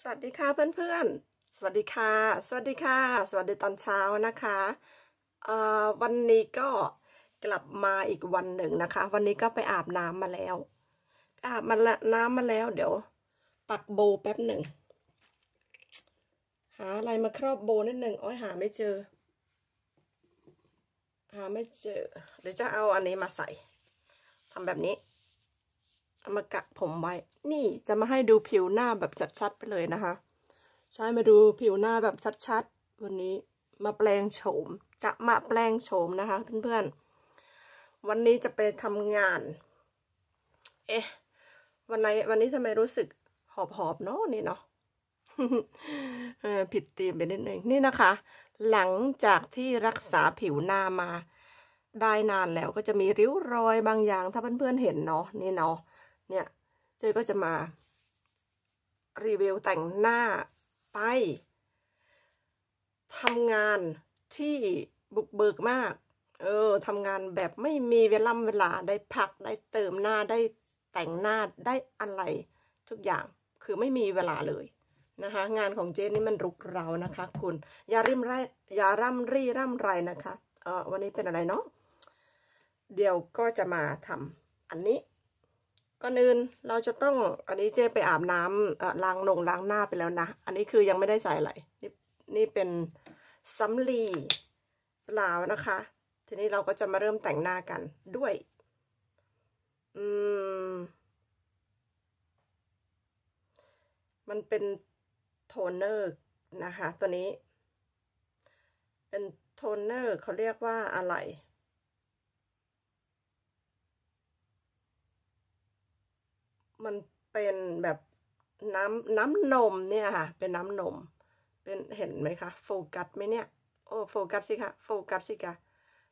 สวัสดีค่ะเพื่อนๆ สวัสดีค่ะ สวัสดีค่ะ สวัสดีตอนเช้านะคะ วันนี้ก็กลับมาอีกวันหนึ่งนะคะ วันนี้ก็ไปอาบน้ำมาแล้ว อาบมาละน้ำมาแล้ว เดี๋ยว ปักโบแป๊บหนึ่ง หาอะไรมาครอบโบนิดหนึ่งอ้อยหาไม่เจอ หาไม่เจอ เดี๋ยวจะเอาอันนี้มาใส่ ทำแบบนี้มากะผมไว้ นี่จะมาให้ดูผิวหน้าแบบชัดๆ ไปเลยนะคะ ใช่ มาดูผิวหน้าแบบชัด ๆ วันนี้ มาแปลงโฉม จะมาแปลงโฉมนะคะเพื่อนๆ วันนี้จะไปทำงาน เอ๊ะ วันไหนวันนี้ทำไมรู้สึกหอบ ๆ เนาะนี่เนาะผิดตีมไปนิดนึง นี่นะคะ หลังจากที่รักษาผิวหน้ามาได้นานแล้วก็จะมีริ้วรอยบางอย่าง ถ้าเพื่อนๆเห็นเนาะนี่เนาะเนี่ยเจยก็จะมา รีวิวแต่งหน้าไปทำงานที่บุกเบิกมาก เออทำงานแบบไม่มีเวลาเวลาได้พักได้เติมหน้าได้แต่งหน้าได้อะไร ทุกอย่างคือไม่มีเวลาเลยนะคะ งานของเจนนี่มันรุกเรานะคะคุณอย่าริมไรอย่าร่ำรี่ ร่ำไรนะคะ เออวันนี้เป็นอะไรเนาะเดี๋ยวก็จะมาทำอันนี้ก่อนอื่น เราจะต้องอันนี้เจไปอาบน้ำล้างหนงล้างหน้าไปแล้วนะ อันนี้คือยังไม่ได้ใส่อะไรนี่นี่เป็นสมลีเปล่านะคะ ทีนี้เราก็จะมาเริ่มแต่งหน้ากันด้วยอืมมันเป็นโทนเนอร์นะคะ ตัวนี้เป็นโทนเนอร์เขาเรียกว่าอะไรมันเป็นแบบน้ำน้ำนมเนี่ยค่ะ เป็นน้ำนม เป็นเห็นไหมคะโฟกัสไหมเนี่ยโอ้โฟกัสสิคะโฟกัสสิคะ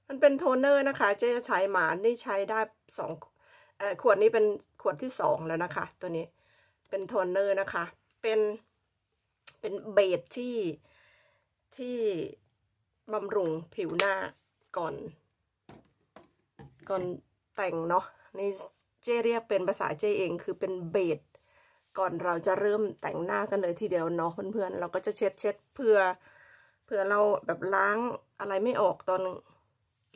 มันเป็นโทนเนอร์นะคะเจ๊จะใช้หมานี่ใช้ได้สองขวดนี้เป็นขวดที่สองแล้วนะคะ ตัวนี้เป็นโทนเนอร์นะคะเป็นเป็นเบสที่ที่บำรุงผิวหน้าก่อน ก่อนแต่งเนาะนี่เจเรียกเป็นภาษาเจเองคือเป็นเบดก่อนเราจะเริ่มแต่งหน้ากันเลยทีเดียวเนาะเพื่อนๆ เราก็จะเช็ดเช็ดเพื่อ เพื่อเราแบบล้าง อะไรไม่ออกตอน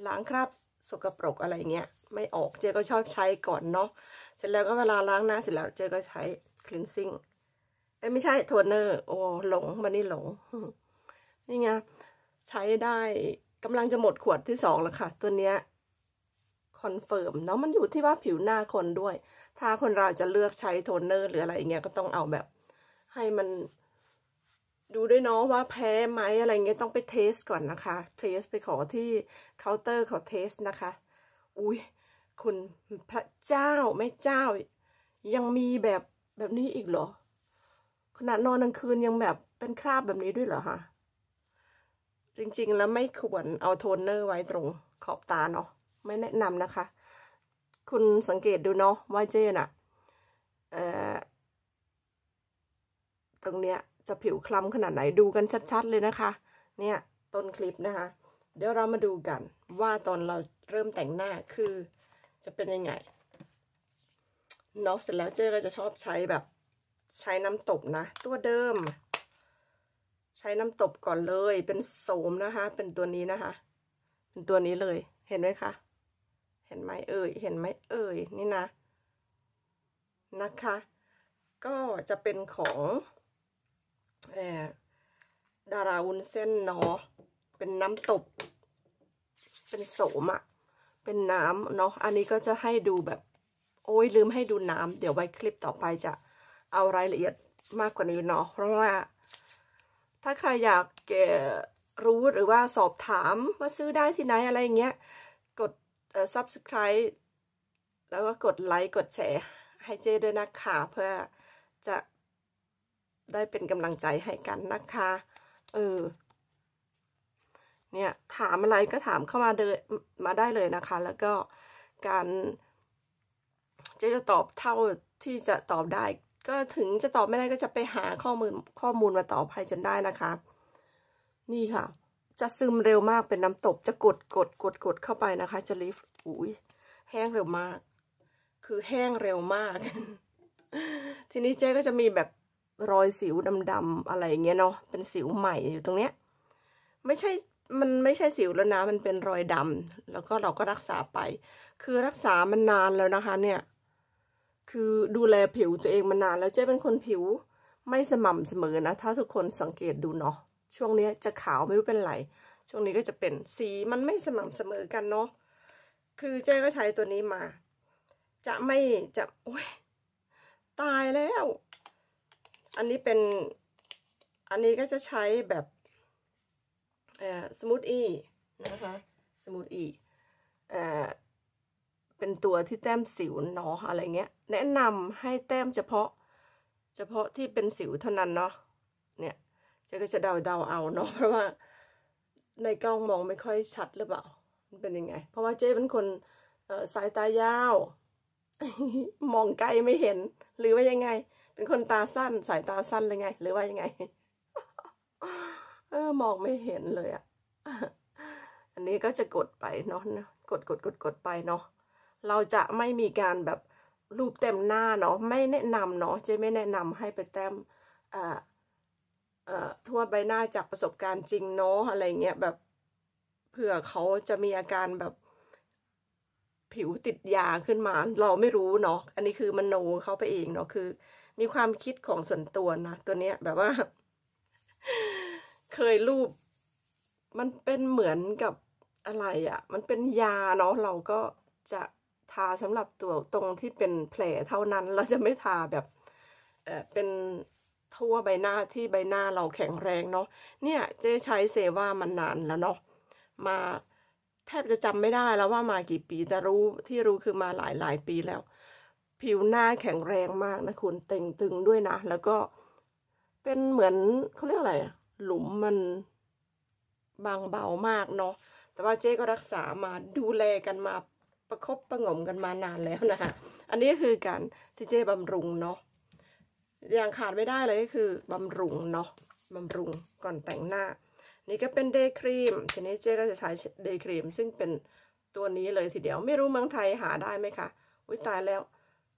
ล้างคราบสกปรกอะไรเงี้ย ไม่ออกเจก็ชอบใช้ก่อนเนาะเสร็จแล้วก็เวลาล้างหน้าเสร็จแล้วเจก็ใช้คลีนซิ่งเอ้ไม่ใช่โทนเนอร์โอ้หลงมันนี่หลงนี่ไงใช้ได้กำลังจะหมดขวดที่สองแล้วค่ะ ตัวเนี้ยคอนเฟิร์มเนาะมันอยู่ที่ว่าผิวหน้าคนด้วยถ้าคนเราจะเลือกใช้โทนเนอร์หรืออะไรเงี้ยก็ต้องเอาแบบ ให้มันดูด้วยเนาะว่า แพ้ไหมอะไรเงี้ยต้องไปเทสก่อนนะคะเทสไปขอที่เคาน์เตอร์ขอเทสนะคะ อุ้ยคุณพระเจ้าแม่เจ้า ยังมีแบบแบบนี้อีกเหรอ ขณะนอนกลางคืนยังแบบเป็นคราบแบบนี้ด้วยเหรอคะจริงๆแล้วไม่ควรเอาโทนเนอร์ไว้ตรงขอบตาเนาะไม่แนะนำนะคะ คุณสังเกตดูเนาะว่าเจนอะตรงเนี้ยจะผิวคล้ำขนาดไหนดูกันชัด ๆ เลยนะคะ เนี่ยต้นคลิปนะคะ เดี๋ยวเรามาดูกันว่าตอนเราเริ่มแต่งหน้าคือ จะเป็นยังไงเนาะเสร็จแล้วเจ๊ก็จะชอบใช้แบบ ใช้น้ำตบนะ ตัวเดิม ใช้น้ำตบก่อนเลย เป็นโสมนะคะ เป็นตัวนี้นะคะ เป็นตัวนี้เลยเห็นไหมคะเห็นไหมเอ่ย เห็นไหมเอ่ยนี่นะนะคะ ก็จะเป็นของดาราวุ้นเส้นเนาะ เป็นน้ำตบ เป็นโสมอะเป็นน้ำเนาะ อันนี้ก็จะให้ดูแบบ โอ้ยลืมให้ดูน้ำเดี๋ยวไว้คลิปต่อไปจะเอารายละเอียดมากกว่านี้เนาะเพราะว่า ถ้าใครอยากรู้หรือว่าสอบถามว่าซื้อได้ที่ไหนอะไรเงี้ยซับสไครต์แล้วก็กดไลค์กดแชร์ให้เจ้ด้วยนะคะ เพื่อจะได้เป็นกำลังใจให้กันนะคะ เออ เนี่ยถามอะไรก็ถามเข้ามาเดยมาได้เลยนะคะ แล้วก็การเจ้จะตอบเท่าที่จะตอบได้ ก็ถึงจะตอบไม่ได้ก็จะไปหาข้อมูลข้อมูลมาตอบให้จนได้นะคะ นี่ค่ะจะซึมเร็วมากเป็นน้ำตกจะกดกดกดกดเข้าไปนะคะ จะลิฟอุ้ยแห้งเร็วมาก คือแห้งเร็วมาก ทีนี้เจ๊ก็จะมีแบบรอยสิวดำๆอะไรอย่างเงี้ยเนาะเป็นสิวใหม่อยู่ตรงเนี้ย ไม่ใช่ มันไม่ใช่สิวแล้วนะ มันเป็นรอยดำแล้วก็เราก็รักษาไป คือรักษามันนานแล้วนะคะ เนี่ยคือดูแลผิวตัวเองมานาน แล้วเจ๊เป็นคนผิวไม่สม่ำเสมอนะ ถ้าทุกคนสังเกตดูเนาะช่วงนี้จะขาวไม่รู้เป็นไร ช่วงนี้ก็จะเป็นสีมันไม่สม่ำเสมอกันเนาะ คือเจ๊ก็ใช้ตัวนี้มา จะไม่จะโอ้ยตายแล้ว อันนี้เป็น อันนี้ก็จะใช้แบบ เอ่อสมูทอีนะคะสมูทอีเอ่อเป็นตัวที่แต้มสิวเนาะอะไรเงี้ย แนะนำให้แต้มเฉพาะ เฉพาะที่เป็นสิวเท่านั้นเนาะ เนี่ยจะก็จะเดาเดาเอาเนาะเพราะว่าในกล้องมองไม่ค่อยชัดหรือเปล่า มันเป็นยังไง เพราะว่าเจ๊เป็นคนสายตายาว มองไกลไม่เห็นหรือว่ายังไง เป็นคนตาสั้นสายตาสั้นเลยไง หรือว่ายังไง เออมองไม่เห็นเลยอะอันนี้ก็จะกดไปเนาะกดกดกดกดไปเนาะเราจะไม่มีการแบบรูปเต็มหน้าเนาะไม่แนะนำเนาะเจ๊ไม่แนะนำให้ไปแต้มอ่าทั่วใบหน้าจากประสบการณ์จริงเนาะอะไรเงี้ยแบบเผื่อเขาจะมีอาการแบบผิวติดยาขึ้นมา เราไม่รู้เนาะอันนี้คือมันโนเขาไปเองเนาะคือมีความคิดของส่วนตัวนะตัวเนี้ยแบบว่า เคยรูปมันเป็นเหมือนกับอะไรอะ่ะ มันเป็นยาเนาะเราก็จะทาสำหรับตัวตรงที่เป็นแผลเท่านั้นเราจะไม่ทาแบบ เออเป็นทั่วใบหน้าที่ใบหน้าเราแข็งแรงเนาะ เนี่ย เจ๊ใช้เซว่ามานานแล้วเนาะ มาแทบจะจำไม่ได้แล้วว่ามากี่ปีจะรู้ที่รู้คือมาหลายหลายปีแล้ว ผิวหน้าแข็งแรงมากนะคุณเต่งตึงด้วยนะแล้วก็เป็นเหมือนเขาเรียกอะไรหลุมมันบางเบามากเนาะแต่ว่าเจ๊ก็รักษามาดูแลกันมาประครบประงมกันมานานแล้วนะคะอันนี้คือการที่เจ๊บำรุงเนาะอย่างขาดไม่ได้เลยก็คือบำรุงเนาะบำรุงก่อนแต่งหน้า นี่ก็เป็นเดย์ครีมทีนี้เจ๊ก็จะใช้เดย์ครีม ซึ่งเป็นตัวนี้เลยทีเดียว ไม่รู้เมืองไทยหาได้ไหมคะอุ้ยตายแล้ว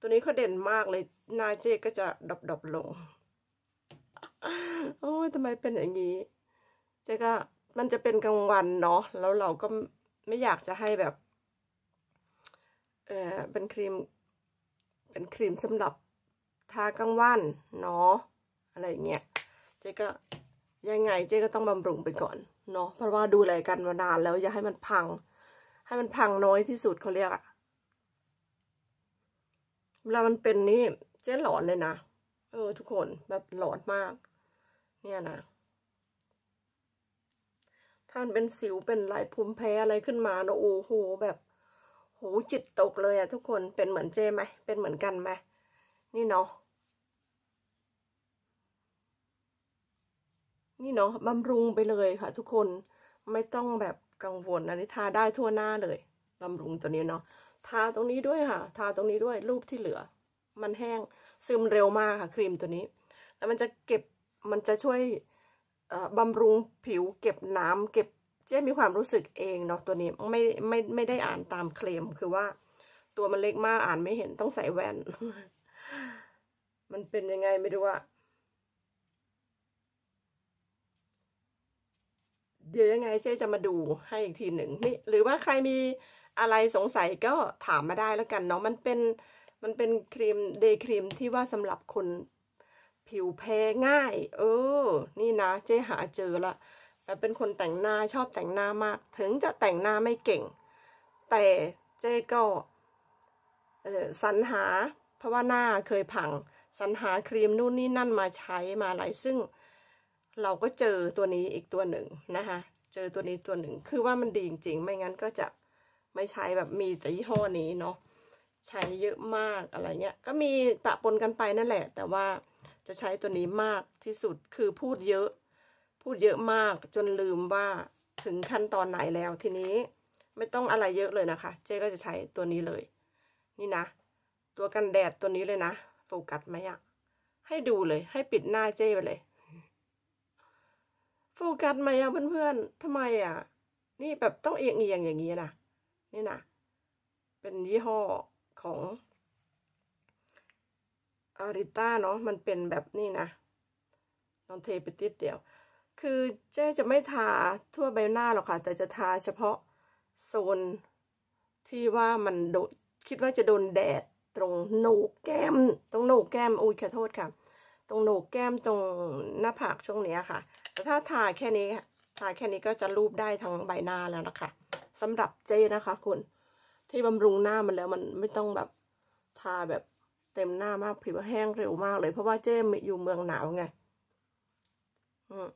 ตัวนี้เขาเด่นมากเลย หน้าเจ๊ก็จะดบดบลงโอ้ยทำไมเป็นอย่างนี้ เจ๊ก็ มันจะเป็นกลางวันเนาะแล้วเราก็ไม่อยากจะให้แบบ เออเป็นครีมเป็นครีมสำหรับทากลางวันเนาะอะไรอย่างเงี้ยเจ๊ก็ยังไงเจ๊ก็ต้องบำรุงไปก่อนเนาะเพราะว่าดูแลกันมานานแล้ว อย่าให้มันพัง ให้มันพังน้อยที่สุดเขาเรียกอะเวลามันเป็นนี่เจ๊หลอนเลยนะเออ ทุกคนแบบหลอนมาก เนี่ยนะถ้ามันเป็นสิวเป็นไหลภูมิแพ้อะไรขึ้นมาเนาะโอ้โหแบบโหจิตตกเลยอะทุกคนเป็นเหมือนเจ๊ไหมเป็นเหมือนกันไหมนี่เนาะนี่เนาะบำรุงไปเลยค่ะ ทุกคนไม่ต้องแบบกังวล อันนี้ทาได้ทั่วหน้าเลยบำรุงตัวนี้เนาะทาตรงนี้ด้วยค่ะทาตรงนี้ด้วย รูปที่เหลือ มันแห้งซึมเร็วมากค่ะครีมตัวนี้ แล้วมันจะเก็บมันจะช่วยบำรุงผิว เก็บน้ำ เก็บเจ๊มีความรู้สึกเองเนาะตัวนี้ไม่ไม่ไม่ได้อ่านตามเคลมคือว่า ตัวมันเล็กมากอ่านไม่เห็นต้องใส่แว่นมันเป็นยังไงไม่รู้อะเดี๋ยวยังไงเจ๊จะมาดูให้อีกทีหนึ่งนี่ หรือว่าใครมีอะไรสงสัยก็ถามมาได้แล้วกันเนาะมันเป็นมันเป็นครีมเดย์ครีมที่ว่าสำหรับคนผิวแพ้ง่าย เออ นี่นะเจ๊หาเจอละแต่เป็นคนแต่งหน้าชอบแต่งหน้ามาก ถึงจะแต่งหน้าไม่เก่ง แต่เจ๊ก็สรรหาเพราะว่าหน้าเคยผังสรรหาครีมนู่นนี่นั่นมาใช้มาอะไรซึ่งเราก็เจอตัวนี้อีกตัวหนึ่งนะคะเจอตัวนี้ตัวหนึ่งคือว่ามันดีจริงๆ ไม่งั้นก็จะไม่ใช้แบบมีแต่ยี่ห้อนี้เนาะใช้เยอะมากอะไรเงี้ย ก็มีปะปนกันไปนั่นแหละ แต่ว่าจะใช้ตัวนี้มากที่สุดคือพูดเยอะ พูดเยอะมากจนลืมว่าถึงขั้นตอนไหนแล้วทีนี้ไม่ต้องอะไรเยอะเลยนะคะ เจ๊ก็จะใช้ตัวนี้เลย นี่นะ ตัวกันแดดตัวนี้เลยนะโฟกัสไหมอะให้ดูเลยให้ปิดหน้าเจ๊ไปเลยโฟกัสไหมอ่ะเพื่อนๆทำไมอ่ะ นี่แบบต้องเอียงเอียงอย่างนี้นะนี่นะเป็นยี่ห้อของอาริต้าเนาะมันเป็นแบบนี้นะลองเทไปติดเดียว คือเจ๊จะไม่ทาทั่วใบหน้าหรอกค่ะ แต่จะทาเฉพาะ โซนที่ว่ามันโดคิดว่าจะโดนแดดตรงโหนกแก้มตรงโหนกแก้มอุ้ยขอโทษค่ะตรงโหนกแก้มตรงหน้าผาก ช่วงนี้ค่ะ แต่ถ้าทาแค่นี้ทาแค่นี้ก็จะรูปได้ทั้งใบหน้าแล้วนะคะสำหรับเจนะคะคุณที่บำรุงหน้ามันแล้วมันไม่ต้องแบบทาแบบเต็มหน้ามากผิวแห้งเร็วมากเลยเพราะว่าเจมอยู่เมืองหนาวไงอืม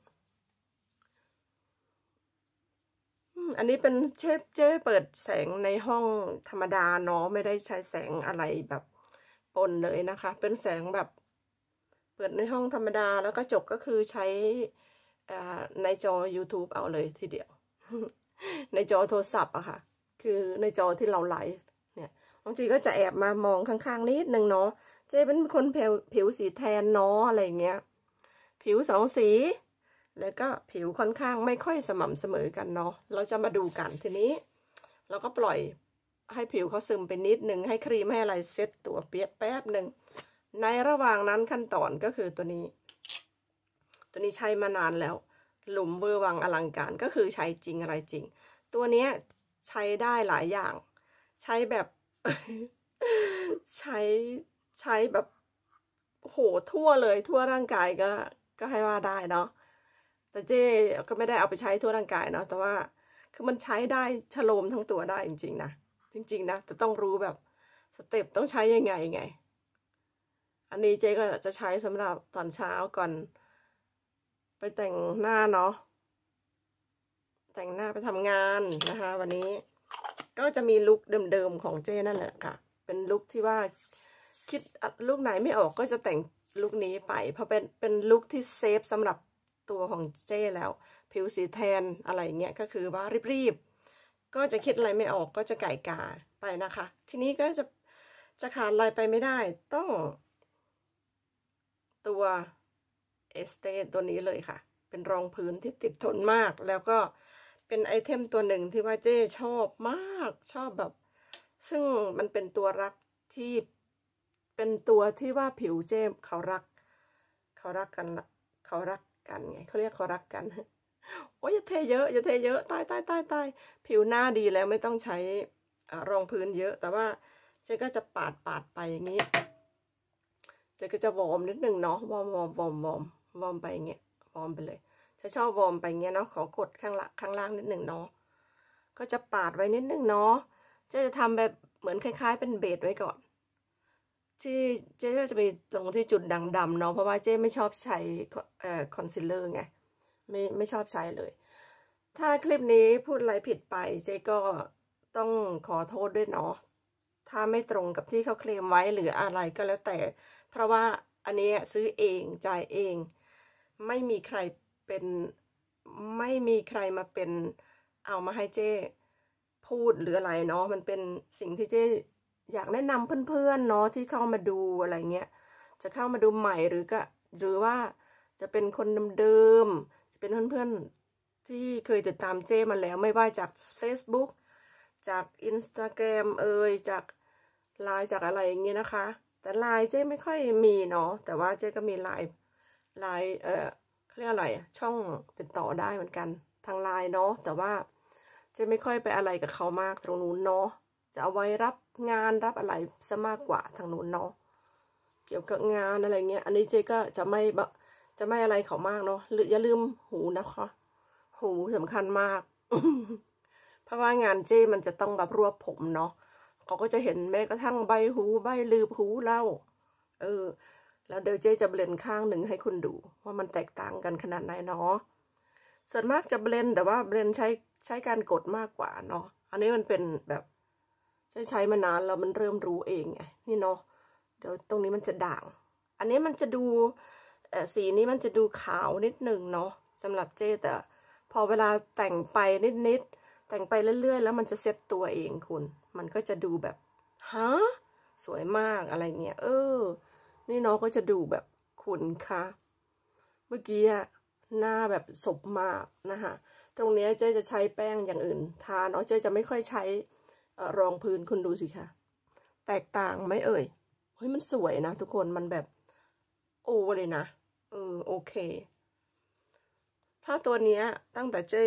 อันนี้เป็นเชฟเจ้เปิดแสงในห้องธรรมดาเนาะไม่ได้ใช้แสงอะไรแบบปนเลยนะคะ เป็นแสงแบบเปิดในห้องธรรมดาแล้วก็จบก็คือใช้ในจอ YouTube เอาเลยทีเดียว ในจอโทรศัพท์อะค่ะ คือในจอที่เราไลฟ์เนี่ยบางทีก็จะแอบมามองข้างๆนิดนึงเนาะเจ๊เป็นคนผิวผิวสีแทนเนาะอะไรเงี้ย ผิวสองสี แล้วก็ผิวค่อนข้างไม่ค่อยสม่ำเสมอกันเนาะเราจะมาดูกันทีนี้ เราก็ปล่อยให้ผิวเขาซึมไปนิดนึงให้ครีมให้อะไรเซ็ตตัวเปียกแป๊บหนึ่งในระหว่างนั้นขั้นตอนก็คือตัวนี้ ตัวนี้ใช้มานานแล้ว หลุมเวอร์วังอลังการ ก็คือใช้จริงอะไรจริง ตัวนี้ใช้ได้หลายอย่าง ใช้แบบ ใช้ใช้แบบโหทั่วเลยทั่วร่างกายก็ ก็ให้ว่าได้เนาะแต่เจ๊ก็ไม่ได้เอาไปใช้ทั่วร่างกายเนาะแต่ว่าคือมันใช้ได้ฉโลมทั้งตัวได้จริง ๆนะจริงๆนะแต่ต้องรู้แบบ สเต็ปต้องใช้ยังไงไงอันนี้เจ๊ก็จะใช้สำหรับตอนเช้าก่อน ไปแต่งหน้าเนาะแต่งหน้าไปทำงานนะคะ วันนี้ก็จะมีลุคเดิมๆของเจ๊นั่นแหละค่ะ เป็นลุคที่ว่าคิดลุคไหนไม่ออกก็จะแต่งลุคนี้ไป เพราะเป็นเป็นลุคที่เซฟสำหรับตัวของเจ๊แล้ว ผิวสีแทนอะไรเงี้ยก็คือว่ารีบๆ ก็จะคิดอะไรไม่ออกก็จะไก่กาไปนะคะ ทีนี้ก็จะจะขาดอะไรไปไม่ได้ต้องตัวเอสเตตัวนี้เลยค่ะ เป็นรองพื้นที่ติดทนมาก แล้วก็เป็นไอเทมตัวหนึ่งที่ว่าเจ๊ชอบมาก ชอบแบบ ซึ่งมันเป็นตัวรักที่ เป็นตัวที่ว่าผิวเจ๊เขารัก เขารักกันเขารักกันไง เขาเรียกเขารักกัน โอ้ยอย่าเทเยอะ อย่าเทเยอะ ตายตายตายตายผิวหน้าดีแล้วไม่ต้องใช้รองพื้นเยอะ แต่ว่าเจ๊ก็จะปาดปาดไปอย่างนี้เจ๊ก็จะวอมนิดนึงเนาะวอมวอมวอมวอมวอมไปเงี้ยวอมไปเลยจะชอบวอมไปเงี้ยเนาะขอกดข้างหลังข้างล่างนิดนึงเนาะก็จะปาดไว้นิดนึงเนาะเจ๊จะทำแบบเหมือนคล้าย ๆ เป็นเบสไว้ก่อนที่เจ๊จะไปตรงที่จุดดงดำเนาะเพราะว่าเจ๊ไม่ชอบใช้คอนซีลเลอร์ไงไม่ไม่ชอบใช้เลย ถ้าคลิปนี้พูดอะไรผิดไป เจ๊ก็ต้องขอโทษด้วยเนาะถ้าไม่ตรงกับที่เขาเคลมไว้หรืออะไรก็แล้วแต่เพราะว่าอันนี้ซื้อเองจ่ายเอง ไม่มีใครเป็น ไม่มีใครมาเป็นเอามาให้เจ้พูดหรืออะไรเนาะมันเป็นสิ่งที่เจ้อยากแนะนำเพื่อนๆเนาะที่เข้ามาดูอะไรเงี้ยจะเข้ามาดูใหม่หรือก็หรือว่าจะเป็นคนเดิมๆจะเป็นเพื่อนๆที่เคยติดตามเจ้มาแล้วไม่ว่าจาก Facebook จาก Instagram เอ่ยจากไลน์จากอะไรอย่างเงี้ยนะคะแต่ลายเจ๊ไม่ค่อยมีเนาะแต่ว่าเจ๊ก็มีลายลายเออเรียกอะไร ช่องติดต่อได้เหมือนกันทางไลน์เนาะแต่ว่า เจ๊ไม่ค่อยไปอะไรกับเขามากตรงนู้นเนาะจะเอาไว้รับงานรับอะไรซะมากกว่าทางนู้นเนาะเกี่ยวกับงานอะไรเงี้ย อันนี้เจ๊ก็จะไม่ จะไม่อะไรเขามากเนาะหรืออย่าลืมหูนะคะ หูสำคัญมากเพราะว่างานเจ๊มันจะต้องแบบรวบผมเนาะเขาก็จะเห็นแม้กระทั่งใบหูใบลืบหูเล่า เออ แล้วเดี๋ยวเจ๊จะเบลนข้างหนึ่งให้คุณดู ว่ามันแตกต่างกันขนาดไหนเนาะ ส่วนมากจะเบลนแต่ว่าเบลนใช้ใช้การกดมากกว่า เนาะ อันนี้มันเป็นแบบใช้ใช้มานานแล้วมันเริ่มรู้เองไงนี่เนาะ เดี๋ยวตรงนี้มันจะด่าง อันนี้มันจะดูสีนี้มันจะดูขาวนิดหนึ่งเนาะสำหรับเจ๊แต่พอเวลาแต่งไปนิดๆแต่งไปเรื่อยๆ แล้วมันจะเซ็ตตัวเองคุณมันก็จะดูแบบฮะสวยมากอะไรเงี้ยเออ นี่น้องก็จะดูแบบขุนคะเมื่อกี้หน้าแบบสบมากนะคะตรงนี้เจ๊จะใช้แป้งอย่างอื่นทาเนาะเจ๊จะไม่ค่อยใช้รองพื้นคุณดูสิคะแตกต่างไหมเอ่ยเฮ้ยมันสวยนะทุกคนมันแบบ โอเลยนะเออโอเค ถ้าตัวเนี้ย ตั้งแต่เจ๊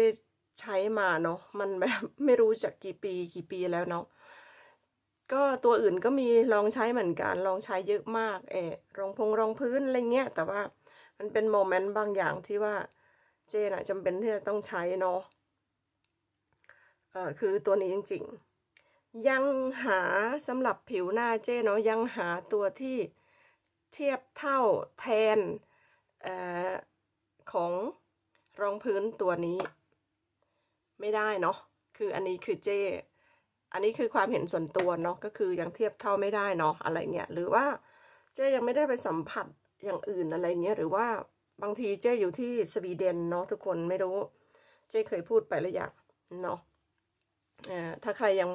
ใช้มาเนาะมันแบบไม่รู้จะกกี่ปีกี่ปีแล้วเนาะก็ ตัวอื่นก็มีลองใช้เหมือนกันลองใช้เยอะมากเออรองพงรองพื้นอะไรเงี้ย แต่ว่ามันเป็นโมเมนต์บางอย่างที่ว่าเจนอะจำเป็นที่จะต้องใช้เนาะเออคือตัวนี้จริง ๆ ยังหาสำหรับผิวหน้าเจเนาะยังหาตัวที่เทียบเท่าแทนเออของรองพื้นตัวนี้ ไม่ได้เนาะคืออันนี้คือเจอันนี้คือความเห็นส่วนตัวเนาะก็คือยังเทียบเท่าไม่ได้เนาะอะไรเงี้ยหรือว่าเจ๊ยังไม่ได้ไปสัมผัสอย่างอื่นอะไรเงี้ยหรือว่าบางทีเจ๊อยู่ที่สวีเดนเนาะทุกคนไม่รู้ เจ๊เคยพูดไปหรือยังเนาะถ้าใครยัง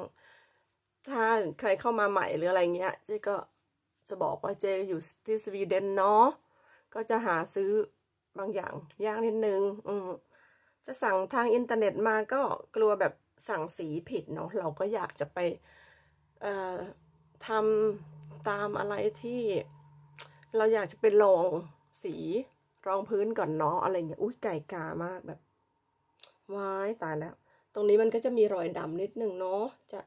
ถ้าใครเข้ามาใหม่หรืออะไรเงี้ยเจ๊ก็จะบอกว่าเจ๊อยู่ที่สวีเดนเนาะก็จะหาซื้อบางอย่างยากนิดนึงอืมจะสั่งทางอินเทอร์เน็ตมาก็กลัวแบบสั่งสีผิดเนาะเราก็อยากจะไปทำตามอะไรที่เราอยากจะไปลองสีรองพื้นก่อนเนาะอะไรเงี้ยอุ้ยไก่กามากแบบว้ายตายแล้ว ตรงนี้มันก็จะมีรอยดำนิดนึงเนาะจะ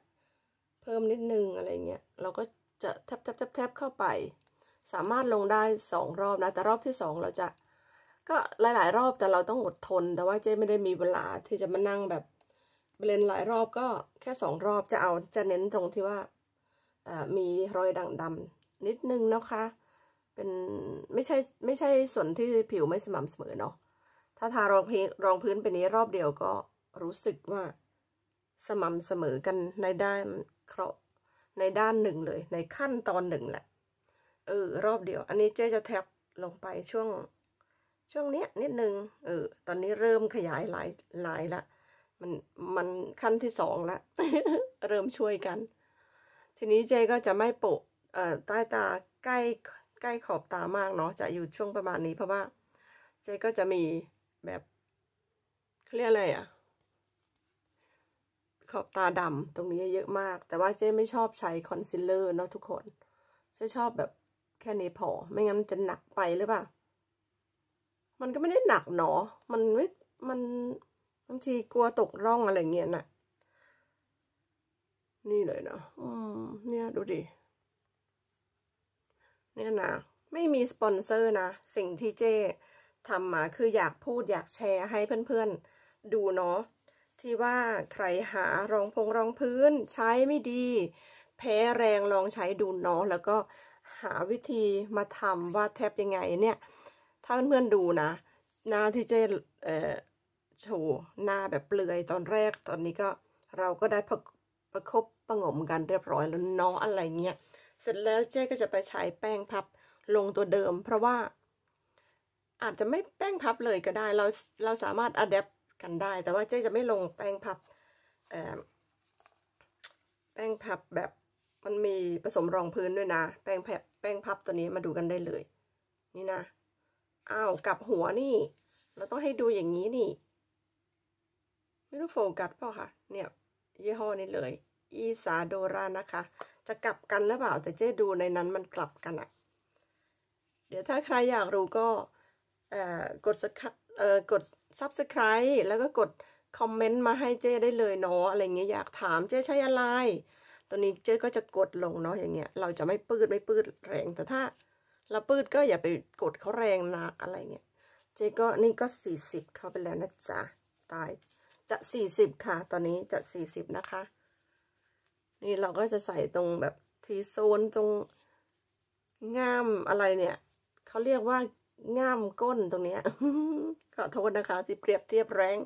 เพิ่มนิดนึงอะไรเงี้ยเราก็จะแทบแทบแทบแทบเข้าไป สามารถลงได้สองรอบนะแต่รอบที่สองเราจะ ก็หลายๆ รอบแต่เราต้องอดทนแต่ว่าเจ๊ไม่ได้มีเวลาที่จะมานั่งแบบเลนหลายรอบก็แค่สองรอบจะเอาจะเน้นตรงที่ว่ามีรอยด่างดำนิดนึงนะคะเป็นไม่ใช่ ไม่ใช่ส่วนที่ผิวไม่สม่ำเสมอเนาะถ้าทารองพื้นรองพื้นไปนี้รอบเดียวก็รู้สึกว่า สม่ำเสมอกันในด้านเคราะในด้านหนึ่งเลย ในขั้นตอนหนึ่งแหละเออรอบเดียว อันนี้เจ๊จะแท็บลงไปช่วง ช่วงเนี้ย นิดนึงเออตอนนี้เริ่มขยายหลายหลายละมันมันขั้นที่สองละเริ่มช่วยกัน ทีนี้เจก็จะไม่โปะเอ่อใต้ตาใกล้ใกล้ขอบตามากเนาะจะอยู่ช่วงประมาณนี้ เพราะว่า เจก็จะมีแบบเขาเรียกอะไรอะขอบตาดำตรงนี้เยอะมาก แต่ว่าเจ๊ไม่ชอบใช้คอนซีลเลอร์เนาะทุกคนเจ๊ชอบแบบแค่นี้พอ ไม่งั้นนจะหนักไปหรือเปล่า มันก็ไม่ได้หนักหนอมันไม่มันบางทีกลัวตกร่องอะไรเงี้ยนะ่ะ นี่เลยนะอืมเนี่ยดูดิเนี่ยนะไม่มีสปอนเซอร์นะสิ่งที่เจ้ทำมาคืออยากพูดอยากแชร์ให้เพื่อน ๆ ดูเนาะที่ว่าใครหารองพงรองพื้น ใช้ไม่ดี แพ้แรงลองใช้ดูเนาะแล้วก็หาวิธีมาทำว่าแทบยังไง เนี่ย ถ้าเพื่อนๆดูนะนาที่เจ้โชว์หน้าแบบเปลือยตอนแรกตอนนี้ก็ เราก็ได้ประประคบประงมกันเรียบร้อยแล้วเนาะอะไรเงี้ยเสร็จแล้วเจ๊ก็จะไปใช้แป้งพับลงตัวเดิม เพราะว่าอาจจะไม่แป้งพับเลยก็ได้เราเราสามารถอัดแอปกันได้ แต่ว่าเจ๊จะไม่ลงแป้งพับแป้งพับแบบมันมีผสมรองพื้นด้วยนะแป้งแผบแป้งพับตัวนี้มาดูกันได้เลย นี่นะอ้าวกับหัวนี่ เราต้องให้ดูอย่างนี้นี่ไม่รู้โฟกัสเปล่าค่ะ เนี่ยยี่ห้อนี้เลย อีสาโดรานะคะ จะกลับกันหรือเปล่าแต่เจ๊ดูในนั้นมันกลับกันอะเดี๋ยวถ้าใครอยากรู้ก็กดสักกด subscribe แล้วก็กดคอมเมนต์มาให้เจ๊ได้เลยเนาะอะไรเงี้ยอยากถามเจ๊ใช้อะไร ตัวนี้เจ๊ก็จะกดลงเนาะอย่างเงี้ยเราจะไม่ปืดไม่ปืดแรง แต่ถ้าเราปืดก็อย่าไปกดเขาแรงนักอะไรเงี้ย เจ๊ก็นี่ก็สี่สิบเข้าไปแล้วนะจ๊ะตายจะสี่สิบค่ะ ตอนนี้จะสี่สิบนะคะ นี่เราก็จะใส่ตรงแบบ ทีโซนตรงง่ามอะไรเนี่ยเขาเรียกว่าง่ามก้นตรงเนี้ยขอโทษนะคะที่เปรียบเทียบแรง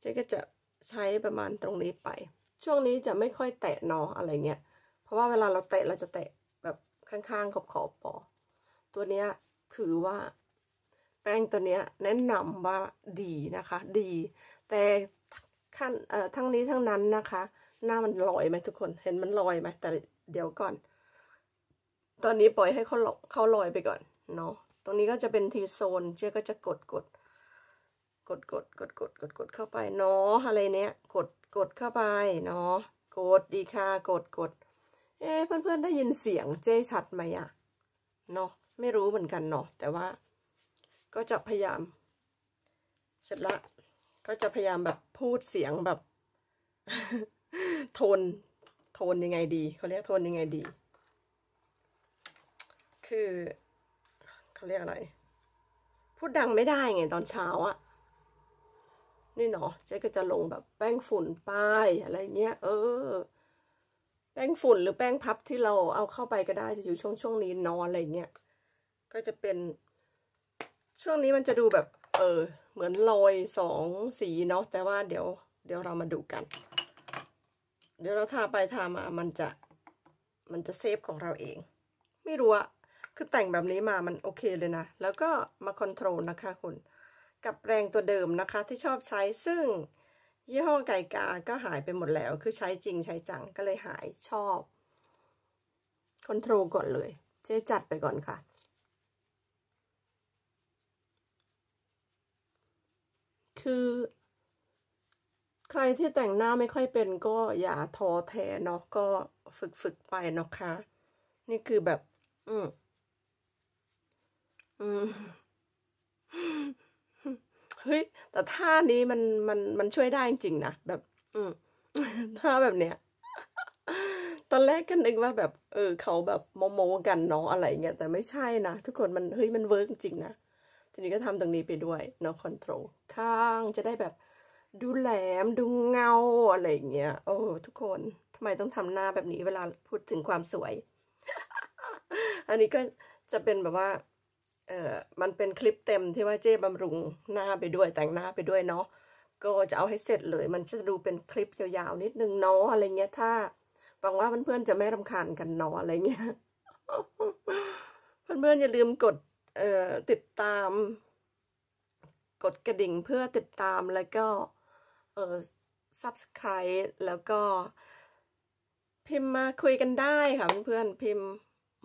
เจ๊ก็จะใช้ประมาณตรงนี้ไป ช่วงนี้จะไม่ค่อยแตะนออะไรเงี้ยเพราะว่าเวลาเราแตะเราจะแตะแบบข้างๆขอบขอบปอตัวเนี้ยคือว่าแป้งตัวเนี้ย แนะนำว่าดีนะคะ ดี แต่ขั้นเอ่อทั้งนี้ทั้งนั้นนะคะ หน้ามันลอยไหมทุกคน เห็นมันลอยไหมแต่เดี๋ยวก่อน ตอนนี้ปล่อยให้เขาเขาลอยไปก่อนเนาะตรงนี้ก็จะเป็นทีโซนเจอก็จะกดกดกดกดกดกดกดกดเข้าไปเนาะอะไรเนี้ยกดกดเข้าไปเนาะกดดีค่ะกดกดเอ๊เพื่อนๆได้ยินเสียงเจ๊ชัดไหมอะเนาะไม่รู้เหมือนกันเนาะแต่ว่าก็จะพยายาม เสร็จละก็จะพยายามแบบพูดเสียงแบบโทนโทนยังไงดีเขาเรียกโทนยังไงดี คือ เขาเรียกอะไร พูดดังไม่ได้ไง ตอนเช้าอะนี่เนาะเจ๊ก็จะลงแบบ แป้งฝุ่นป้าย อะไรเงี้ยเออ แป้งฝุ่น หรือแป้งพับที่เราเอาเข้าไปก็ได้จะอยู่ช่วงช่วงนี้นอนอะไรเงี้ยก็จะเป็นช่วงนี้มันจะดูแบบเออเหมือนลอยสองสีเนาะแต่ว่าเดี๋ยวเดี๋ยวเรามาดูกัน เดี๋ยวเราทาไปทามามันจะมันจะเซฟของเราเอง ไม่รู้อะคือแต่งแบบนี้มามันโอเคเลยนะ แล้วก็มาคอนโทรลนะคะคุณกับแรงตัวเดิมนะคะที่ชอบใช้ซึ่งยี่ห้อไก่กา ก็หายไปหมดแล้ว คือใช้จริงใช้จังก็เลยหายชอบ คอนโทรลก่อนเลยเจ๊จัดไปก่อนค่ะคือใครที่แต่งหน้าไม่ค่อยเป็นก็อย่าท้อแท้เนาะก็ฝึกฝึกไปนะคะนี่คือแบบ อืมอืมเฮ้ยแต่ท่านี้มันมันมันช่วยได้จริงนะ แบบ อืมท่าแบบเนี้ย ตอนแรกก็นึกว่าแบบ เออ เขาแบบโมโมกันเนาะอะไร เงี้ย แต่ไม่ใช่นะ ทุกคนมันเฮ้ยมันเวิร์กจริงนะีนี้ก็ทำตรงนี้ไปด้วยเนาะคอนโทรลข้างจะได้แบบ ดูแหลมดูเงาอะไรอย่างเงี้ยโอ้ทุกคนทำไมต้องทำหน้าแบบนี้เวลาพูดถึงความสวย อันนี้ก็จะเป็นแบบว่า เออมันเป็นคลิปเต็มที่ว่าเจ๊บำรุงหน้าไปด้วยแต่งหน้าไปด้วยเนาะก็จะเอาให้เสร็จเลย มันจะดูเป็นคลิปยาวๆนิดนึงเนาะอะไรเงี้ยถ้าหวังว่าเพื่อนๆจะไม่รำคาญกันเนาะอะไรเงี้ยเพื่อนๆอย่าลืมกดติดตาม กดกระดิ่งเพื่อติดตามแล้วก็ เอ่อ subscribe แล้วก็ พิมพ์มาคุยกันได้ค่ะเพื่อนๆ พิมพ์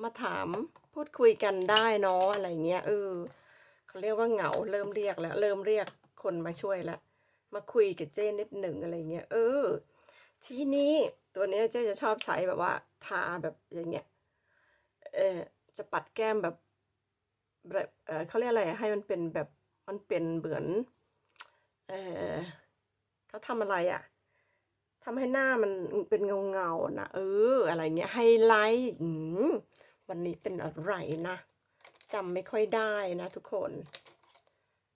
มาถาม พูดคุยกันได้เนาะอะไรเงี้ย เออเขาเรียกว่าเหงา เริ่มเรียก แล้ว เริ่มเรียกคนมาช่วยแล้ว มาคุยกับเจ้นิดหนึ่งอะไรเงี้ยเออ ทีนี้ตัวเนี้ยเจ้จะชอบใช้แบบว่าทาแบบอย่างเงี้ยเออจะปัดแก้มแบบแบบเขาเรียกอะไร ให้มันเป็นแบบ มันเป็นเหมือน เออเขาทำอะไรอะ่ะทำให้หน้ามันเป็นเงาเงานะเออ อะไรเงี้ย ไฮไลท์วันนี้เป็นอะไรนะ จำไม่ค่อยได้นะทุกคน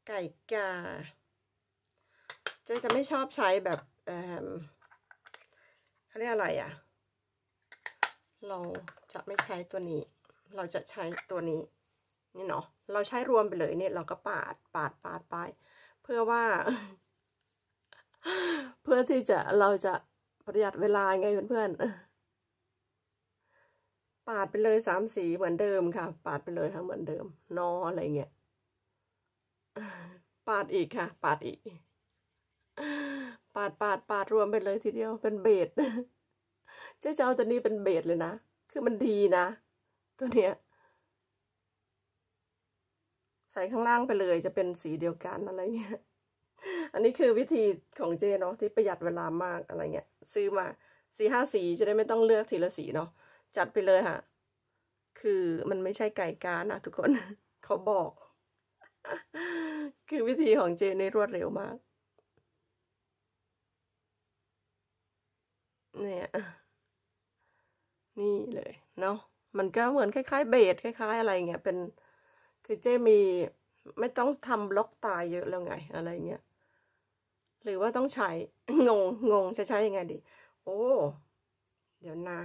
ไก่กา จะจะไม่ชอบใช้แบบเออเขาเรียกอะไรอะ่ะ เราจะไม่ใช้ตัวนี้ เราจะใช้ตัวนี้ี่เนาะเราใช้รวมไปเลยเนี่ยเราก็ปาด ปาด ปาดไป เพื่อว่า เพื่อที่จะเราจะประหยัดเวลาไงเพื่อนๆปาดไปเลยสามสีเหมือนเดิมค่ะ ปาดไปเลยค่ะเหมือนเดิมนออะไรเงี้ยปาดอีกค่ะปาดอีก ปาดปาดปาดรวมไปเลยทีเดียวเป็นเบดเจ้าเจ้าตัวนี้เป็นเบดเลยนะคือมันดีนะ ตัวเนี้ยใส่ข้างล่างไปเลยจะเป็นสีเดียวกันอะไรเงี้ย อันนี้คือวิธีของเจเนาะที่ประหยัดเวลามากอะไรเงี้ยซื้อมาสีห้าสีจะได้ไม่ต้องเลือกทีละสีเนาะจัดไปเลยค่ะคือมันไม่ใช่ไก่กานะทุกคนเขาบอก คือวิธีของเจีนรวดเร็วมาก เนี่ยนี่เลย เนาะมันก็เหมือนคล้ายๆเบสคล้าย ๆ อะไรเงี้ยเป็นคือเจ้มีไม่ต้องทำบล็อกตายเยอะแล้วไง อะไรเงี้ย หรือว่าต้องใช้งงงงจะใช้ยังไงดี โอ้ เดี๋ยวนะ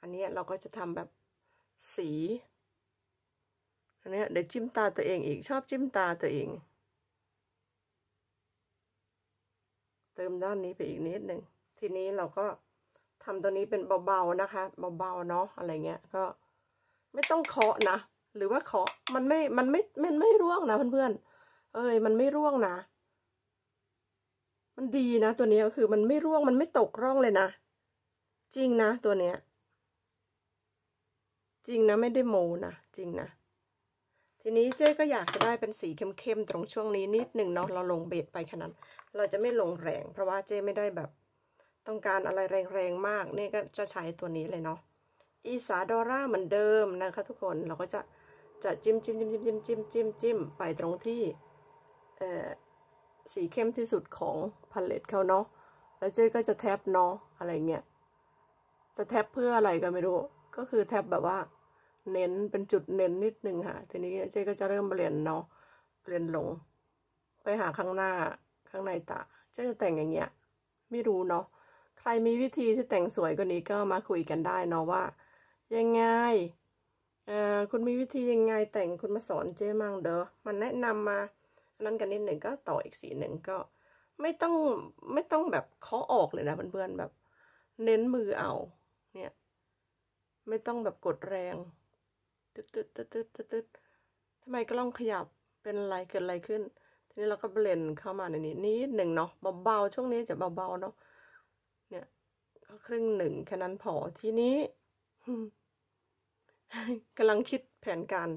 อันนี้เราก็จะทำแบบสี อันนี้เดี๋ยวจิ้มตาตัวเองอีก ชอบจิ้มตาตัวเอง เติมด้านนี้ไปอีกนิดหนึ่ง ทีนี้เราก็ทำตัวนี้เป็นเบาๆนะคะ เบาๆเนาะอะไรเงี้ย ก็ไม่ต้องเคาะนะหรือว่าขอมันไม่ มันไม่มันไม่ร่วงนะเพื่อนเพื่อน เอ้ย มันไม่ร่วงนะ มันดีนะตัวนี้ก็คือมันไม่ร่วง มันไม่ตกร่องเลยนะ จริงนะตัวเนี้ย จริงนะ ไม่ได้โมนะจริงนะ ทีนี้เจ๊ก็อยากจะได้เป็นสีเข้มๆตรงช่วงนี้นิดหนึ่งเนาะเราลงเบสไปขนาดเราจะไม่ลงแรง เพราะว่าเจ๊ไม่ได้แบบ ต้องการอะไรแรงๆมาก นี่ก็จะใช้ตัวนี้เลยเนาะ อีสาดอร่าเหมือนเดิมนะคะ ทุกคนเราก็จะจะจิ้มจิ้มจิ้มจิ้มจิ้มจิ้มจิ้มจิ้มไปตรงที่สีเข้มที่สุดของพาเลตเขาเนาะแล้วเจ้ก็จะแท็บเนาะอะไรเงี้ยจะแท็บเพื่ออะไรก็ไม่รู้ ก็คือแท็บแบบว่า เน้นเป็นจุดเน้น นิดนึงค่ะ ทีนี้เจ้ก็จะเริ่มเปลี่ยนเนาะเปลี่ยนลง ไปหาข้างหน้าข้างในตาเจ้จะแต่งอย่างเงี้ยไม่รู้เนาะใครมีวิธีที่แต่งสวยกว่านี้ก็มาคุยกันได้ เนาะว่า ยังไงคุณมีวิธียังไงแต่งคุณมาสอนเจ๊มั่งเด้อมันแนะนำมานั้นกันนิดหนึ่งก็ต่ออีกสีหนึ่งก็ไม่ต้องไม่ต้องแบบเคาะออกเลยนะเพื่อนๆแบบ เน้นมือเอาเนี่ย ไม่ต้องแบบกดแรงตึ๊ดตึ๊ดตึ๊ดตึ๊ดตึ๊ดทำไมก็้องขยับ เป็นอะไร เกิดอะไรขึ้น ทีนี้เราก็เบลนเข้ามาในนี้นิดหนึ่งเนาะเบาๆ ช่วงนี้จะเบาๆเนาะเนี่ยก็ครึ่งหนึ่งแค่นั้นพอทีนี้กำลังคิดแผนการ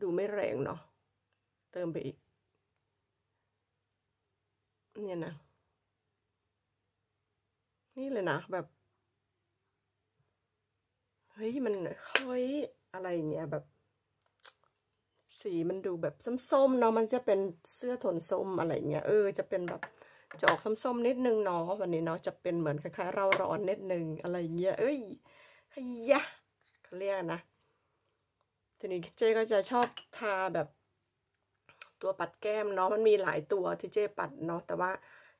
ดูไม่แรงเนาะเติมไปอีกเนี่ยนะ นี่เลยนะแบบเฮ้ยมันเฮ้ยอะไรเนี่ยแบบ สีมันดูแบบส้มๆเนาะมันจะเป็นเสื้อถทนส้มอะไรเงี้ยเออจะเป็นแบบจะออกส้มๆนิดนึงเนาะวันนี้เนาะจะเป็นเหมือนคล้ายๆเราร้อนนิดนึงอะไรเงี้ยเอ้ยขยะเขาเรียกนะทีนี้เจ๊ก็จะชอบทาแบบตัวปัดแก้มเนาะมันมีหลายตัวที่เจ๊ปัดเนาะแต่ว่า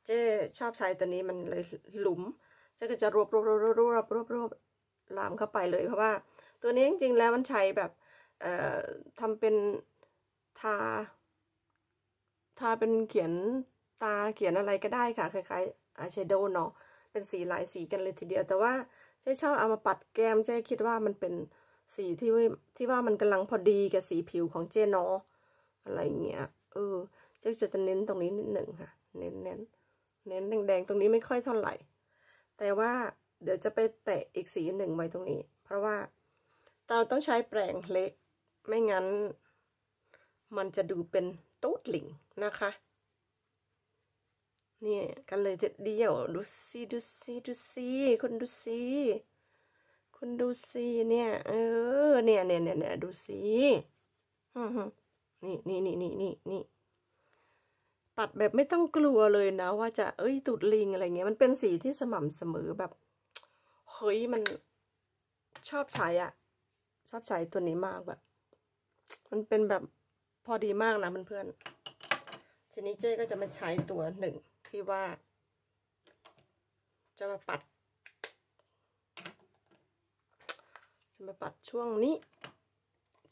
เจ๊ชอบใช้ตัวนี้มันเลยหลุม เจ๊ก็จะรวบรวบรวบรวบรวบรวบลามเข้าไปเลยเพราะว่า ตัวนี้จริงๆแล้วมันใช้แบบ เอ่อทำเป็นทา ทาเป็นเขียนตาเขียนอะไรก็ได้ค่ะคล้าย ๆ อายแชโดว์เนาะเป็นสีหลายสีกันเลยทีเดียวแต่ว่าเจ๊ชอบเอามาปัดแก้มเจ๊คิดว่ามันเป็นสีที่ที่ว่ามันกำลังพอดีกับสีผิวของเจนอ อะไรเงี้ยเออเจ๊จะจะเน้นตรงนี้นิดหนึ่งค่ะ เน้น เน้น เน้นแดงๆตรงนี้ไม่ค่อยเท่าไหร่ แต่ว่าเดี๋ยวจะไปแตะอีกสีหนึ่งไว้ตรงนี้ เพราะว่าเราต้องใช้แปรงเล็ก ไม่งั้น มันจะดูเป็นตุ๊ดหลิงนะคะนี่กันเลยจะเดียวดูซิดูซิดูซิคนดูซิคุณดูสิเนี่ยเออเนี่ยเนี่ยเนี่ยเนี่ยดูสินี่นี่นี่นี่นี่นี่ตัดแบบไม่ต้องกลัวเลยนะ ว่าจะเอ้ยตุดลิงอะไรเงี้ยมันเป็นสีที่สม่ำเสมอแบบเฮ้ยมันชอบใช้อ่ะ ชอบใช้ตัวนี้มากแบบ มันเป็นแบบพอดีมากนะเพื่อนๆทีนี้เจ๊ก็จะมาใช้ตัวหนึ่งที่ว่า จะมาปัดจะมาปัดช่วงนี้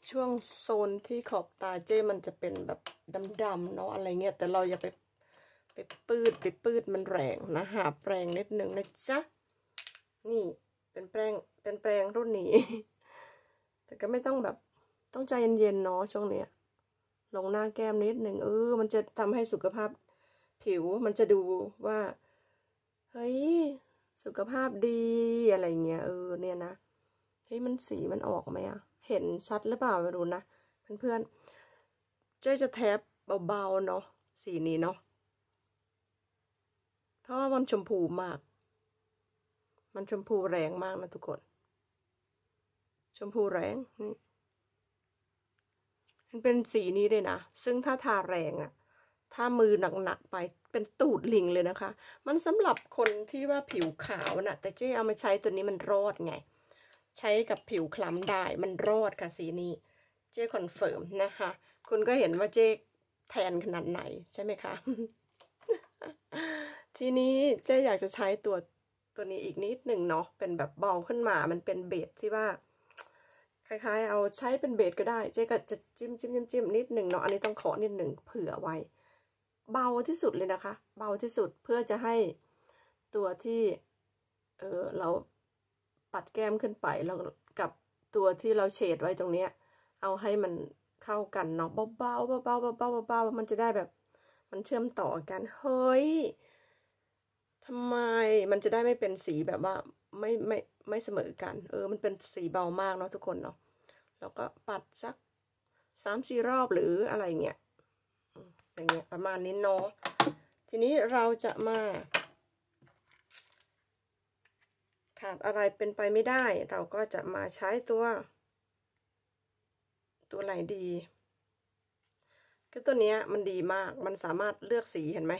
ช่วงโซนที่ขอบตาเจ้มันจะเป็นแบบดำๆเนาะอะไรเงี้ย แต่เราอย่าไปไปปืดไปปืดมันแรงนะ หาแปรงนิดนึงนะจ๊ะนี่เป็นแปรงเป็นแปรงรุ่นนี้ แต่ก็ไม่ต้องแบบต้องใจเย็นๆเนาะช่วงเนี้ย ลงหน้าแก้มนิดหนึ่งเออมันจะทำให้สุขภาพผิวมันจะดูว่า เฮ้ยสุขภาพดีอะไรเงี้ยเออเนี่ยนะเฮ้ยมันสีมันออกไหมอะ เห็นชัดหรือเปล่าไม่รู้นะเพื่อนๆ เจ๊จะแทบเบาๆเนาะสีนี้เนาะ เพราะว่ามันชมพูมาก มันชมพูแรงมากนะทุกคน ชมพูแรง มันเป็นสีนี้เลยนะ ซึ่งถ้าทาแรงอะถ้ามือหนักๆไป เป็นตูดลิงเลยนะคะ มันสำหรับคนที่ว่าผิวขาวนะ่ะ แต่เจ๊เอามาใช้ตัวนี้มันรอดไงใช้กับผิวคล้ำได้ มันรอดค่ะสีนี้ เจ๊คอนเฟิร์มนะคะ คุณก็เห็นว่าเจ๊แทนขนาดไหน ใช่ไหมคะ ทีนี้เจ๊อยากจะใช้ตัวตัวนี้อีกนิดหนึ่งเนาะ เป็นแบบเบาขึ้นมา มันเป็นเบสที่ว่า คล้าย ๆ เอาใช้เป็นเบสก็ได้ เจ๊ก็จะจิ้มจิ้มจิ้มจิ้มนิดหนึ่งเนาะ อันนี้ต้องขอนิดหนึ่งเผื่อไว้ เบาที่สุดเลยนะคะ เบาที่สุดเพื่อจะให้ตัวที่ เออเราปัดแก้มขึ้นไปแล้วกับตัวที่เราเฉดไว้ตรงเนี้ย เอาให้มันเข้ากันเนาะเบาๆเบาๆเบาๆเบาๆมันจะได้แบบ มันเชื่อมต่อกันเฮ้ยทำไมมันจะได้ไม่เป็นสีแบบว่า ไม่ไม่ไม่เสมอกัน เออ มันเป็นสีเบามากเนาะทุกคนเนาะแล้วก็ปัดสักสามสี่รอบหรืออะไรเงี้ยอย่างเงี้ยประมาณนี้เนาะทีนี้เราจะมาขาดอะไรเป็นไปไม่ได้ เราก็จะมาใช้ตัว ตัวไหนดีคือตัวนี้มันดีมากมันสามารถเลือกสีเห็นไหม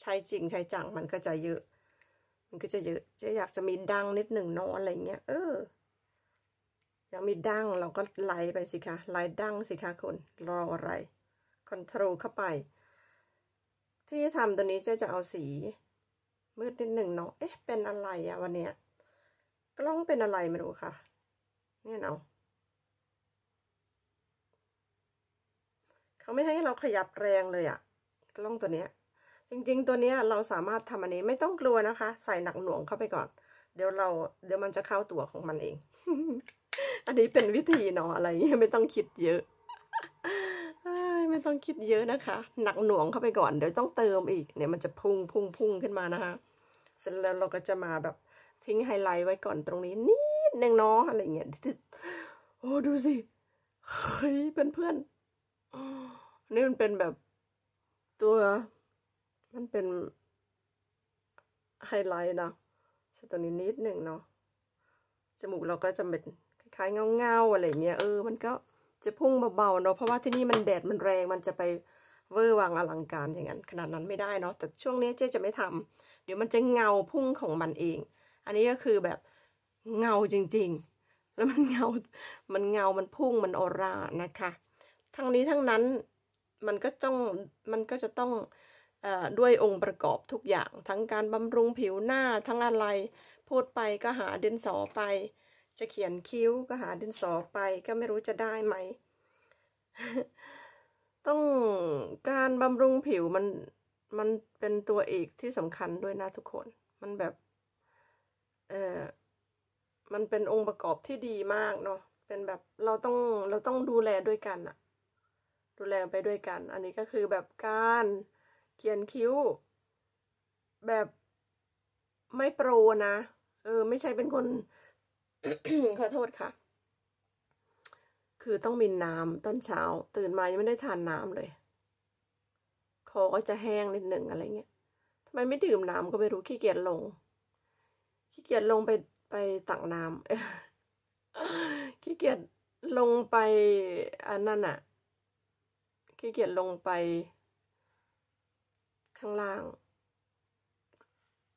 ใช้จริง ใช้จัง มันก็จะเยอะ มันก็จะเยอะ จะอยากจะมีดังนิดหนึ่งนอนอะไรเงี้ยเอออยากมีดังเราก็ไล่ไปสิคะไล่ดังสิคะคนรออะไรคอนโทรลเข้าไป ที่ทำตัวนี้จะจะเอาสีมืดนิดหนึ่งเนาะเอ๊ะเป็นอะไรอะวันเนี้ยกล้องเป็นอะไรไม่รู้ค่ะเนี่ยเนาะเขาไม่ให้เราขยับแรงเลยอะกล้องตัวเนี้ย จริงๆ ตัวเนี้ย เราสามารถทำอันนี้ ไม่ต้องกลัวนะคะ ใส่หนักหน่วงเข้าไปก่อน เดี๋ยวเรา เดี๋ยวมันจะเข้าตัวของมันเอง อันนี้เป็นวิธีเนาะอะไรเงี้ยไม่ต้องคิดเยอะ ไม่ต้องคิดเยอะนะคะ หนักหน่วงเข้าไปก่อน เดี๋ยวต้องเติมอีก เนี่ยมันจะพุ่งพุ่งพุ่งขึ้นมานะคะเสร็จแล้วเราก็จะมาแบบทิ้งไฮไลท์ไว้ก่อนตรงนี้ นิดนึงเนาะอะไรเงี้ย โอ้ดูสิ เฮ้ยเป็นเพื่อนนี่มันเป็นแบบตัว มันเป็น ไฮไลท์นะใส่ตัวนี้นิดหนึ่งเนาะ จมูกเราก็จะเป็นคล้ายๆเงาๆอะไรเงี้ยเออ มันก็จะพุ่งเบา ๆเนาะ เพราะว่าที่นี่มันแดดมันแรง มันจะไปเวอร์วังอลังการอย่างนั้น ขนาดนั้นไม่ได้เนาะ แต่ช่วงนี้เจ๊จะไม่ทำ เดี๋ยวมันจะเงาพุ่งของมันเองอันนี้ก็คือแบบเงาจริง ๆ แล้วมันเงา มันเงา มันพุ่ง มันออร่านะคะ ทั้งนี้ทั้งนั้น มันก็ต้อง มันก็จะต้องอด้วยองค์ประกอบทุกอย่าง ทั้งการบำรุงผิวหน้า ทั้งอะไร พูดไปก็หาดินสอไป จะเขียนคิ้วก็หาดินสอไป ก็ไม่รู้จะได้ไหม ต้องการบำรุงผิวมัน มันเป็นตัวเอกที่สำคัญด้วยนะทุกคน มันแบบเออ มันเป็นองค์ประกอบที่ดีมากเนาะ เป็นแบบเราต้อง เราต้องดูแลด้วยกันอะดูแลไปด้วยกัน อันนี้ก็คือแบบการเขียนคิ้ว แบบไม่โปรนะ เออ ไม่ใช่เป็นคนขอโทษค่ะ คือต้องมินน้ำตอนเช้า ตื่นมายังไม่ได้ทานน้ำเลยคอก็จะแห้งนิดหนึ่งอะไรเงี้ยทำไมไม่ดื่มน้ำก็ไม่รู้ขี้เกียจลงขี้เกียจลงไปไปตักน้ำขี้เกียจลงไปอันนั่นอะขี้เกียจลงไปข้างล่าง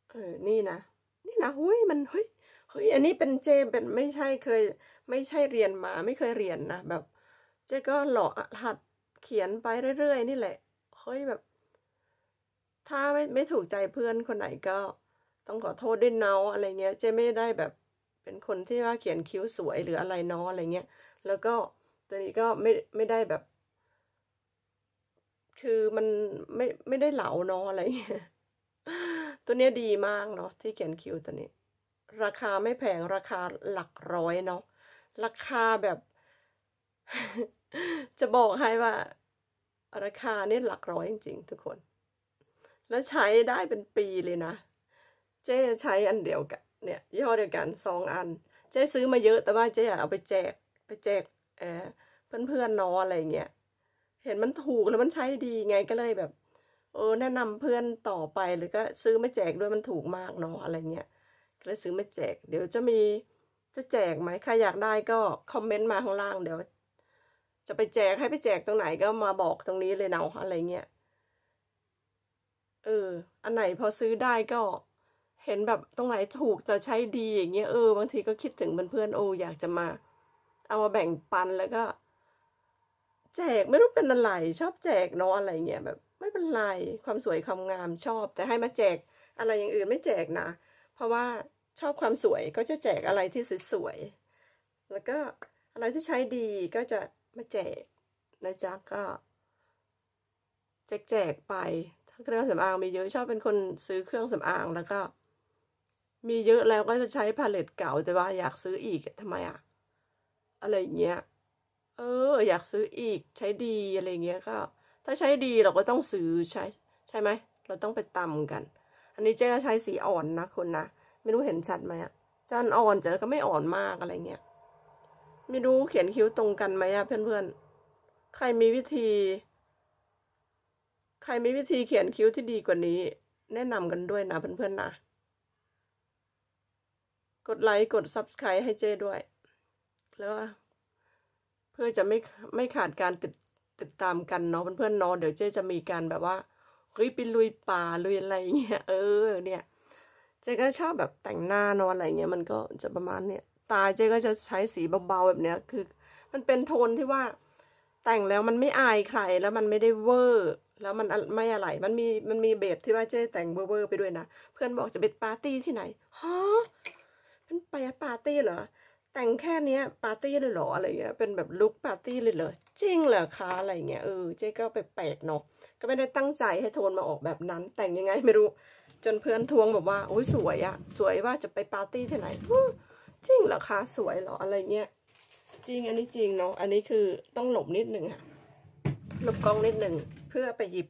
เออ นี่นะ นี่นะหุ้ย มันเฮ้ยเฮ้ย อันนี้เป็นเจเป็นไม่ใช่เคย ไม่ใช่เรียนมา ไม่เคยเรียนนะ แบบเจก็หล่อหัดเขียนไปเรื่อยๆ นี่แหละ เฮ้ยแบบ ถ้าไม่ไม่ถูกใจเพื่อนคนไหนก็ต้องขอโทษด้วยเนาอะไรเงี้ยเจ๊ไม่ได้แบบเป็นคนที่ว่าเขียนคิ้วสวยหรืออะไรเนาะอะไรเงี้ยแล้วก็ตัวนี้ก็ไม่ไม่ได้แบบ คือมันไม่ไม่ได้เหลาเนาะอะไรเงี้ยตัวเนี้ยดีมากเนาะที่เขียนคิ้วตัวนี้ ราคาไม่แพงราคาหลักร้อยเนาะราคาแบบ จะบอกให้ว่า ราคาเนี่ยหลักร้อยจริง ๆ ทุกคน แล้วใช้ได้เป็นปีเลยนะจ๊ใช้อันเดียวกันเนี่ยยี่ห้อเดียวกันสองอันเจ๊ซื้อมาเยอะแต่ว่าเจ๊เอาไปแจก ไปแจก เออเพื่อนอน้ออะไรเงี้ยเห็นมันถูกแล้วมันใช้ดีไงก็เลยแบบ เออ แนะนำเพื่อนต่อไปหรือก็ ซื้อมาแจกด้วยมันถูกมากเนาะอะไรเงี้ยก็เลยซื้อมาแจกเดี๋ยวจะมี จะแจกไหมใครอยากได้ก็คอมเมนต์มาข้างล่างเดี๋ยวจะไปแจกให้ไปแจกตรงไหนก็มาบอกตรงนี้เลยเนาะอะไรเงี้ยเออ อันไหนพอซื้อได้ก็เห็นแบบตรงไหนถูกแต่ใช้ดีอย่างเงี้ยเออบางทีก็คิดถึงเพื่อนๆโออยากจะมา เอามาแบ่งปันแล้วก็ แจกไม่รู้เป็นอะไร ชอบแจกเนาะอะไรเงี้ยแบบ ไม่เป็นไรความสวยความงามชอบ แต่ให้มาแจก อะไรอย่างอื่นไม่แจกนะ เพราะว่าชอบความสวยก็จะแจกอะไรที่สวยๆแล้วก็อะไรที่ใช้ดีก็จะมาแจกนะจ๊ะก็ แจกแจกไปเครื่องสำอางมีเยอะ ชอบเป็นคนซื้อเครื่องสำอางแล้วก็มีเยอะแล้วก็จะใช้พาเลตเก่าแต่ว่าอยากซื้ออีกทำไมอะอะไรเงี้ยเออ อยากซื้ออีก ใช้ดีอะไรเงี้ยก็ ถ้าใช้ดีเราก็ต้องซื้อใช้ใช่ไหมเราต้องไปตำกัน อันนี้เจ๊ก็ใช้สีอ่อนนะคนนะไม่รู้เห็นชัดไหมอะจานอ่อนเจ๊ก็ไม่อ่อนมากอะไรเงี้ยไม่รู้เขียนคิ้วตรงกันไหมอะเพื่อนๆ ใครมีวิธี ใครมีวิธีเขียนคิ้วที่ดีกว่านี้ แนะนำกันด้วยนะเพื่อนๆนะกดไลค์กด Subscribe ให้เจ้ด้วยแล้วเพื่อจะไม่ไม่ขาดการติดติดตามกันเนาะเพื่อนๆเนาะเดี๋ยวเจ้จะมีการแบบว่าเฮ้ยไปลุยป่าลุยอะไรเงี้ย เออเนี่ย เจ้ก็ชอบแบบแต่งหน้านอนอะไรเงี้ยมันก็จะประมาณเนี่ยตาเจ้ก็จะใช้สีเบาๆแบบเนี้ยคือ มันเป็นโทนที่ว่า แต่งแล้วมันไม่อายใครแล้วมันไม่ได้เวอร์ แล้วมันไม่อะไร มันมีมันมีเบสที่ว่าเจ้ แต่งเวอร์ไปด้วยนะเพื่อนบอกจะไปปาร์ตี้ที่ไหนฮะนันไปปาร์ตี้เหรอแต่งแค่เนี้ยปาร์ตี้เลยเหรออะไร เงี้ยเป็นแบบลุคปาร์ตี้เลยเหรอจริงเหรอคะอะไรเงี้ยเออเจ๊ก็ไปแปลกเนาะก็ไม่ได้ตั้งใจให้โทนมาออกแบบนั้น แต่งยังไงไม่รู้ จนเพื่อนทวงแบบว่าโอ้ยสวยอะสวยว่าจะไปปาร์ตี้ที่ไหนจริงเหรอคะสวยเหรออะไรเงี้ย จริงอันนี้จริงเนาะอันนี้คือต้องหลบนิดนึงค่ะ หลบกล้องนิดนึงเพื่อไปหยิบ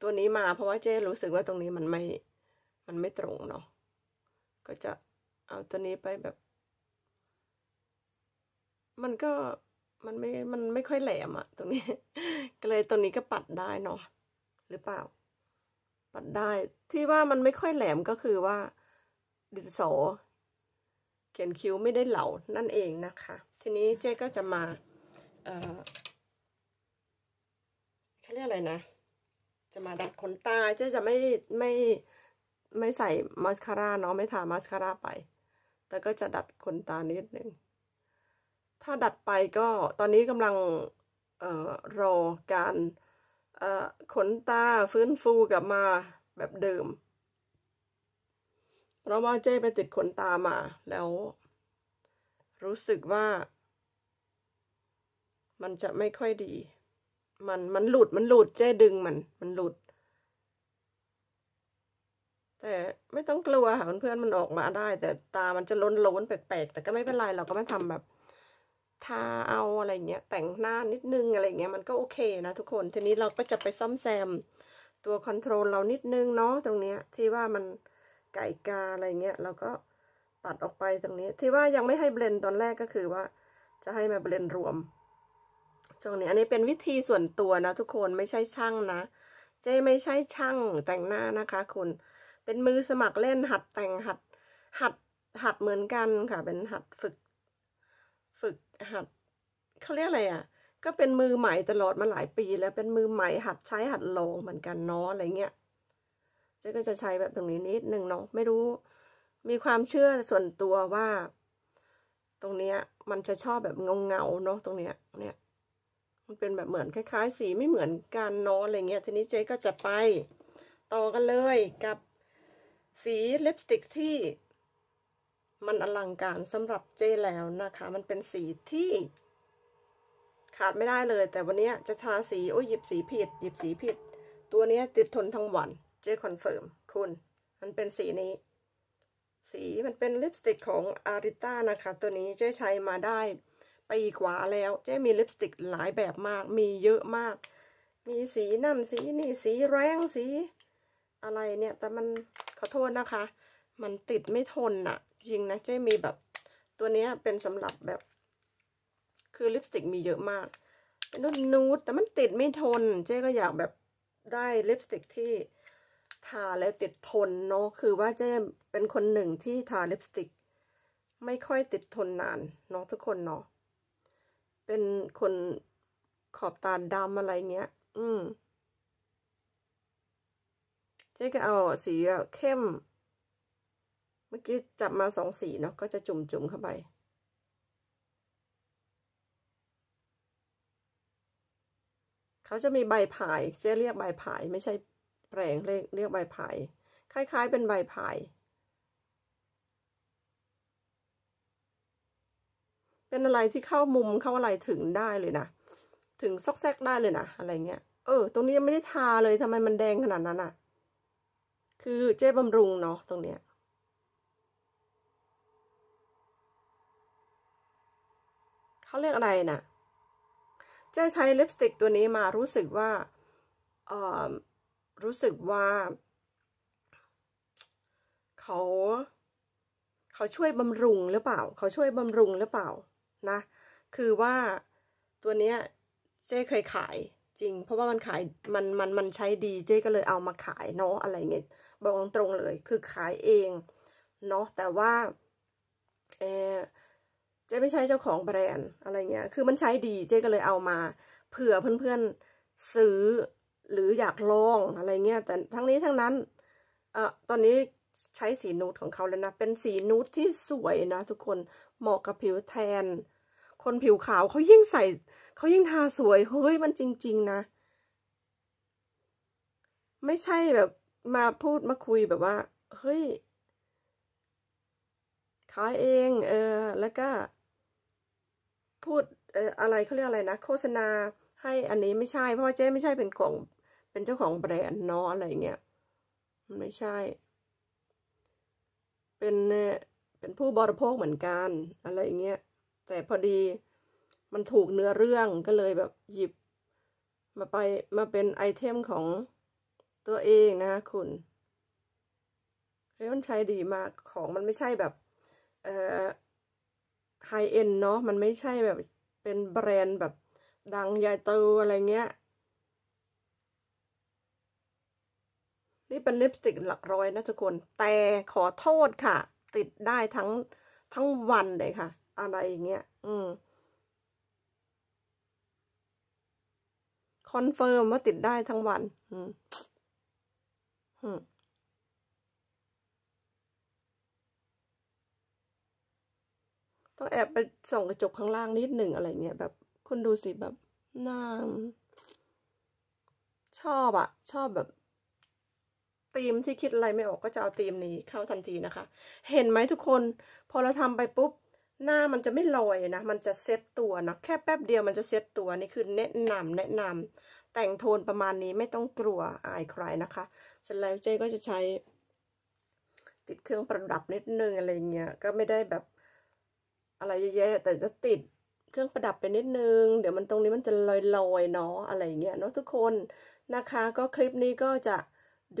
ตัวนี้มา เพราะว่าเจ๊รู้สึกว่าตรงนี้มันไม่ มันไม่ตรงเนาะก็จะเอาตัวนี้ไปแบบ มันก็มันไม่มันไม่ค่อยแหลมอะตรงนี้ ก็เลยตัวนี้ก็ปัดได้เนาะหรือเปล่า ปัดได้ที่ว่ามันไม่ค่อยแหลมก็คือว่าดินสอเขียนคิ้วไม่ได้เหลานั่นเองนะคะ ทีนี้เจ๊ก็จะมาเออเขาเรียกอะไรนะจะมาดัดขนตาเจ๊จะไม่ไม่ไม่ใส่มาสคาร่าเนาะไม่ทามาสคาร่าไปแต่ก็จะดัดขนตานิดนึ่ง ถ้าดัดไปก็ตอนนี้กำลังออรอการขนตาฟื้นฟูกลับมาแบบเดิม เพราะว่าเจ้ไปติดขนตามาแล้วรู้สึกว่ามันจะไม่ค่อยดี มันมันหลุด มันหลุดเจ้ดึงมันมันหลุดแต่ไม่ต้องกลัวค่ะเพื่อนๆมันออกมาได้ แต่ตามันจะล้นล้นแปลกๆแต่ก็ไม่เป็นไร เราก็ไม่ทำแบบทาเอาอะไรเงี้ย แต่งหน้านิดนึงอะไรเงี้ยมันก็โอเค นะทุกคนทีนี้เราก็จะไปซ่อมแซม ตัวคอนโทรลเรานิดนึงเนาะตรงเนี้ย ที่ว่ามันไก่กาอะไรเงี้ยเราก็ตัดออกไปตรงนี้ที่ว่ายังไม่ให้เบลนตอนแรกก็คือว่า จะให้มาเบลนรวมตรงนี้ อันนี้เป็นวิธีส่วนตัวนะทุกคนไม่ใช่ช่างนะเจ้ไม่ใช่ช่างแต่งหน้านะคะ คุณเป็นมือสมัครเล่นหัดแต่งหัดหัด หัดเหมือนกันค่ะ เป็นหัดฝึก ฝึกหัดเขาเรียกอะไรอะ่ะ ก็เป็นมือใหม่ ตลอดมาหลายปี แล้วเป็นมือใหม่หัดใช้หัดลงเหมือนกันเนาะอะไรเงี้ยเจ๊ก็จะใช้แบบตรงนี้นิดนึงเนาะไม่รู้ มีความเชื่อส่วนตัวว่า ตรงเนี้ย มันจะชอบแบบเงาเงาเนาะตรงเนี้ย เนี่ยมันเป็นแบบเหมือนคล้ายๆ สีไม่เหมือนกันเนาะอะไรเงี้ย ทีนี้เจ๊ก็จะไป ต่อกันเลยกับสีลิปสติกที่มันอลังการสำหรับเจแล้วนะคะ มันเป็นสีที่ ขาดไม่ได้เลย แต่วันนี้จะทาสีโอ้ยหยิบสีผิด หยิบสีผิด ตัวนี้ติดทนทั้งวันเจคอนเฟิร์มคุณ มันเป็นสีนี้ สีมันเป็นลิปสติกของอาริต้านะคะ ตัวนี้เจ๊ใช้มาได้ปีกว่าแล้ว เจ๊มีลิปสติกหลายแบบมาก มีเยอะมาก มีสีนั่นสีนี่ สีแรงสีอะไรเนี่ย แต่มันขอโทษนะคะ มันติดไม่ทนอะจริงนะเจ๊มีแบบ ตัวนี้เป็นสำหรับแบบ คือลิปสติกมีเยอะมาก เป็นนุ่นนูดแต่มันติดไม่ทน เจ๊ก็อยากแบบได้ลิปสติกที่ทาแล้วติดทน เนาะ คือว่าเจ๊เป็นคนหนึ่งที่ทาลิปสติก ไม่ค่อยติดทนนานเนาะทุกคนเนาะ เป็นคนขอบตาดำอะไรเงี้ย อืมเจ๊ก็เอา สีเข้ม เมื่อกี้ จับมาสองสีเนาะก็จะจุ่ม ๆ เข้าไป เขาจะมีใบผายจะเรียกใบผายไม่ใช่แปลงเรียกเรียกใบผาย คล้ายๆเป็นใบผาย เป็นอะไรที่เข้ามุมเข้าอะไรถึงได้เลยนะถึงซอกแซกได้เลยนะ อะไรเงี้ยเออตรงนี้ยังไม่ได้ทาเลยทำไมมันแดงขนาดนั้นอะ่ะคือเจ๊บำรุงเนาะตรงเนี้ยเขาเรียกอะไรนะ่ะ เจ๊ใช้ลิปสติกตัวนี้มารู้สึกว่าเออรู้สึกว่า เขา เขาช่วยบำรุงหรือเปล่าเขาช่วยบำรุงหรือเปล่า นะ คือว่าตัวเนี้ยเจ๊เคยขายจริงเพราะว่ามันขายมันมันมันใช้ดีเจ๊ก็เลยเอามาขายเนาะอะไรเงี้ยบอกตรงเลย คือขายเอง เนาะ แต่ว่า เอเจ๊ไม่ใช่เจ้าของแบรนด์อะไรเงี้ยคือมันใช้ดีเจ๊ก็เลยเอามา เผื่อเพื่อนๆ ซื้อ หรืออยากลองอะไรเงี้ยแต่ทั้งนี้ทั้งนั้น เอ่อตอนนี้ใช้สีนูดของเขาแล้วนะ เป็นสีนูดที่สวยนะทุกคนเหมาะกับผิวแทน คนผิวขาวเขายิ่งใส่ เขายิ่งทาสวยเฮ้ยมันจริง ๆ นะไม่ใช่แบบมาพูด มาคุยแบบว่าเฮ้ยขายเองเออแล้วก็พูดอะไรเขาเรียกอะไรนะโฆษณาให้อันนี้ไม่ใช่ เพราะว่าเจ๊ไม่ใช่เป็นของเป็นเจ้าของแบรนด์เนาะอะไรเงี้ยมันไม่ใช่ เป็นเป็นผู้บริโภคเหมือนกันอะไรเงี้ยแต่พอดีมันถูกเนื้อเรื่องก็เลยแบบหยิบมาไป มาเป็นไอเทมของตัวเองนะคุณเฮ้ยมันใช้ดีมากของมันไม่ใช่แบบ เอ่อไฮเอ็นเนาะมันไม่ใช่แบบเป็นแบรนด์แบบ ดังใหญ่โตอะไรเงี้ย นี่เป็นลิปสติกหลักร้อยนะทุกคน แต่ขอโทษค่ะ ติดได้ทั้งทั้งวันเลยค่ะ อะไรอย่างเงี้ย อืมคอนเฟิร์มว่าติดได้ทั้งวัน อืมต้องแอบไปส่องกระจกข้างล่างนิดหนึ่งอะไรเงี้ยแบบคุณดูสิแบบ นาชอบอะชอบแบบตีมที่คิดอะไรไม่ออกก็จะเอาตีมนี้ เข้าทันทีนะคะ เห็นไหมทุกคน พอเราทำไปปุ๊บหน้ามันจะไม่ลอยนะมันจะเซ็ตตัวนะแค่แป๊บเดียวมันจะเซ็ตตัวนี่คือแนะนำ แนะนำ แต่งโทนประมาณนี้ไม่ต้องกลัวอายใครนะคะสร็จแล้วเจ๊ก็จะใช้ ติดเครื่องประดับนิดนึงอะไรเงี้ยก็ไม่ได้แบบอะไรแย่ๆแต่จะติดเครื่องประดับไปนิดนึงเดี๋ยวมันตรงนี้มันจะลอยๆเนาะอะไรเงี้ยเนาะทุกคนนะคะ ก็คลิปนี้ก็จะ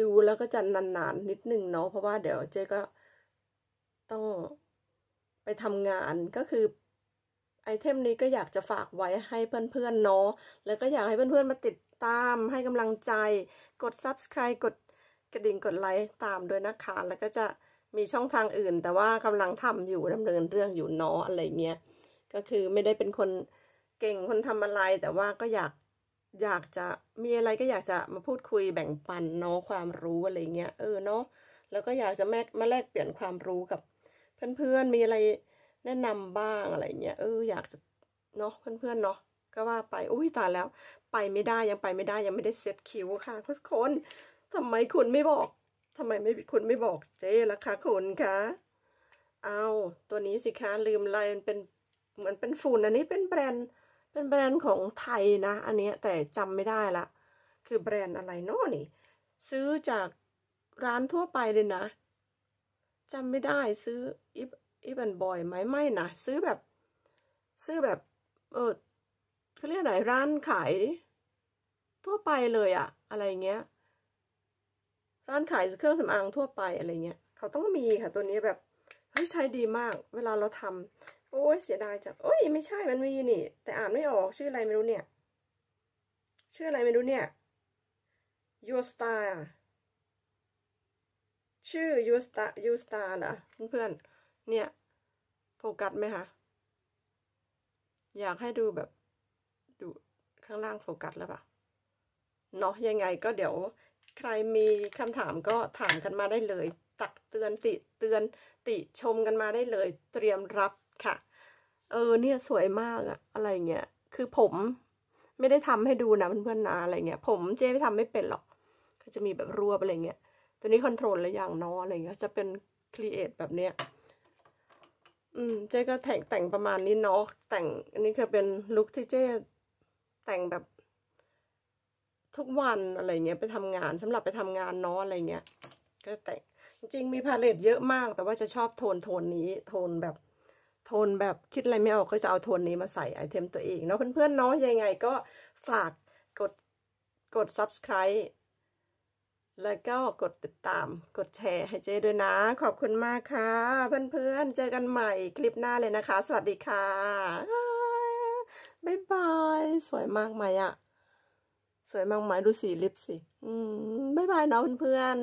ดูแล้วก็จะนานๆ นิดนึงเนาะเพราะว่าเดี๋ยวเจ๊ก็ต้องไปทำงานก็คือไอเทมนี้ก็อยากจะฝากไว้ให้เพื่อนๆเนาะแล้วก็อยากให้เพื่อน ๆมาติดตามให้กำลังใจกด subscribe กดกระดิ่งกดไลค์ตามด้วยนะคะ แล้วก็จะมีช่องทางอื่น แต่ว่ากำลังทำอยู่ดำเนินเรื่องอยู่น้ออะไรเงี้ย ก็คือไม่ได้เป็นคนเก่งคนทำอะไร แต่ว่าก็อยากอยากจะมีอะไรก็อยากจะมาพูดคุยแบ่งปันเนาะความรู้อะไรเงี้ยเออเนาะแล้วก็อยากจะแมกมาแลกเปลี่ยนความรู้กับ เพื่อนๆมีอะไรแนะนำบ้างอะไรเงี้ยเอออยากจะเนาะเพื่อนๆเนาะก็ว่าไปอุ้ยตายแล้ว ไปไม่ได้ยังไปไม่ได้ยังไม่ได้เซตคิวค่ะทุกคนทำไมคุณไม่บอกทำไมไม่คุณไม่บอกเจ๊ล่ะคะคุณคะเอา ตัวนี้สิคะลืมลน์มันเป็นเหมือนเป็นฝุ่นอันนี้เป็นแบรนด์ เป็นแบรนด์ของไทยนะอันนี้แต่จำไม่ได้ละคือ แบรนด์อะไรนาะนี่ ซื้อจากร้านทั่วไปเลยนะจำไม่ได้ ซื้ออีบอีบันบอยไหมไม่นะซื้อแบบ ซื้อแบบ เออเขาเรียกไหนร้านขายทั่วไปเลยอะอะไรเงี้ยร้านขายเครื่องสำอางทั่วไปอะไรเงี้ย เขาต้องมีค่ะตัวนี้แบบเฮ้ยใช้ดีมากเวลาเราทำ โอ้ยเสียดายจังโอ้ยไม่ใช่มันมี นี่ แต่อ่านไม่ออก ชื่ออะไรไม่รู้เนี่ย ชื่ออะไรไม่รู้เนี่ย your star ชื่อ your star your star เหรอเพื่อนๆเนี่ยโฟกัสไหมคะอยากให้ดูแบบ ดูข้างล่างโฟกัสแล้วปะเนาะยังไงก็เดี๋ยวใครมีคำถามก็ถามกันมาได้เลย ตักเตือนติเตือนติชมกันมาได้เลย เตรียมรับค่ะ เออเนี่ยสวยมากอะอะไรเงี้ยคือผมไม่ได้ทำให้ดูนะเพื่อนๆนะอะไรเงี้ย ผมเจ๊ไม่ทำไม่เป็นหรอก ก็จะมีแบบรวบอะไรเงี้ยตัวนี้คอนโทรลและอย่างน้ออะไรเงี้ยจะเป็นครีเอทแบบเนี้ยอืม เจ๊ก็แต่งแต่งประมาณนี้เนาะแต่ง อันนี้คือเป็นลุคที่เจ๊แต่งแบบทุกวัน อะไรเงี้ยไปทำงานสำหรับไปทำงานน้ออะไรเงี้ยก็แต่งจริงมีพาเลตเยอะมาก แต่ว่าจะชอบโทนโทนนี้ โทนแบบโทนแบบคิดอะไรไม่ออกก็จะเอาโทนนี้มาใส่ไอเทมตัวเองเนาะเพื่อนๆเนาะยังไงก็ฝากกดกด subscribe แล้วก็กดติดตาม กดแชร์ให้เจ้ด้วยนะ ขอบคุณมากค่ะ เพื่อนๆ เจอกันใหม่คลิปหน้าเลยนะคะ สวัสดีค่ะ บ๊ายบายสวยมากไหมอะสวยมากไหมดูสีลิปสิ อืมบ๊ายบายนะเพื่อน